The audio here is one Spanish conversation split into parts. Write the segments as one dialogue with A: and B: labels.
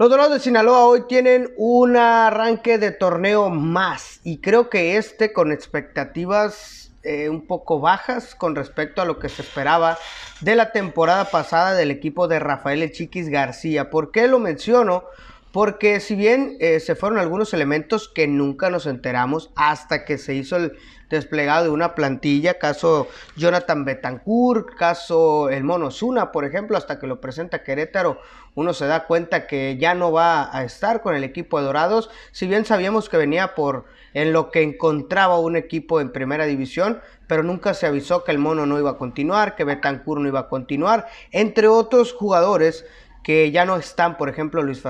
A: Los Dorados de Sinaloa hoy tienen un arranque de torneo más y creo que este con expectativas eh, un poco bajas con respecto a lo que se esperaba de la temporada pasada del equipo de Rafael Chiquis García. ¿Por qué lo menciono? Porque si bien eh, se fueron algunos elementos que nunca nos enteramos hasta que se hizo el desplegado de una plantilla, caso Jonathan Betancourt, caso el Mono Zuna, por ejemplo, hasta que lo presenta Querétaro, uno se da cuenta que ya no va a estar con el equipo de Dorados, si bien sabíamos que venía por en lo que encontraba un equipo en primera división, pero nunca se avisó que el Mono no iba a continuar, que Betancourt no iba a continuar, entre otros jugadores que ya no están, por ejemplo, Luis,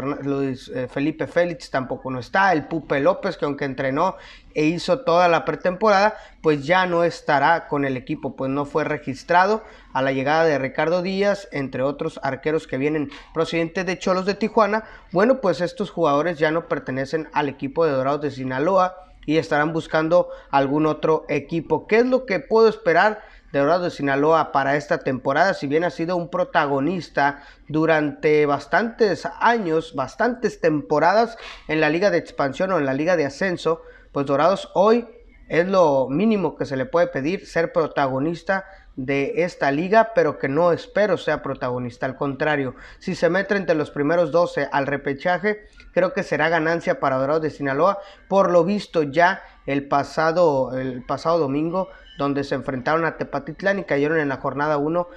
A: eh, Felipe Félix tampoco no está, el Pupe López, que aunque entrenó e hizo toda la pretemporada, pues ya no estará con el equipo, pues no fue registrado a la llegada de Ricardo Díaz, entre otros arqueros que vienen procedentes de Cholos de Tijuana. Bueno, pues estos jugadores ya no pertenecen al equipo de Dorados de Sinaloa y estarán buscando algún otro equipo. ¿Qué es lo que puedo esperar? de Dorado de Sinaloa para esta temporada, si bien ha sido un protagonista durante bastantes años, bastantes temporadas en la liga de expansión o en la liga de ascenso, pues Dorados hoy es lo mínimo que se le puede pedir, ser protagonista de esta liga, pero que no espero sea protagonista. Al contrario, si se mete entre los primeros 12 al repechaje, creo que será ganancia para Dorados de Sinaloa. Por lo visto ya el pasado, el pasado domingo, donde se enfrentaron a Tepatitlán y cayeron en la jornada 1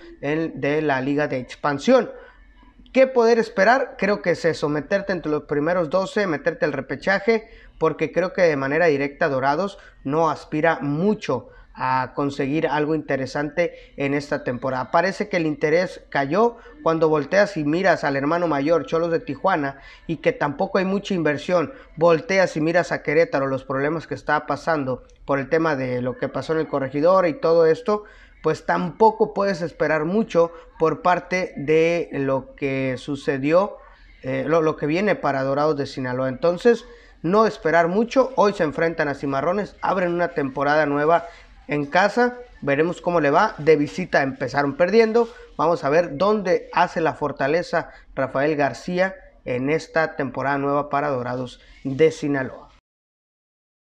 A: de la liga de expansión. ¿Qué poder esperar? Creo que es someterte entre los primeros 12, meterte al repechaje, porque creo que de manera directa Dorados no aspira mucho a conseguir algo interesante en esta temporada. Parece que el interés cayó cuando volteas y miras al hermano mayor, Cholos de Tijuana, y que tampoco hay mucha inversión. Volteas y miras a Querétaro, los problemas que está pasando por el tema de lo que pasó en el corregidor y todo esto, pues tampoco puedes esperar mucho por parte de lo que sucedió, eh, lo, lo que viene para Dorados de Sinaloa. Entonces, no esperar mucho. Hoy se enfrentan a Cimarrones, abren una temporada nueva en casa. Veremos cómo le va. De visita empezaron perdiendo. Vamos a ver dónde hace la fortaleza Rafael García en esta temporada nueva para Dorados de Sinaloa.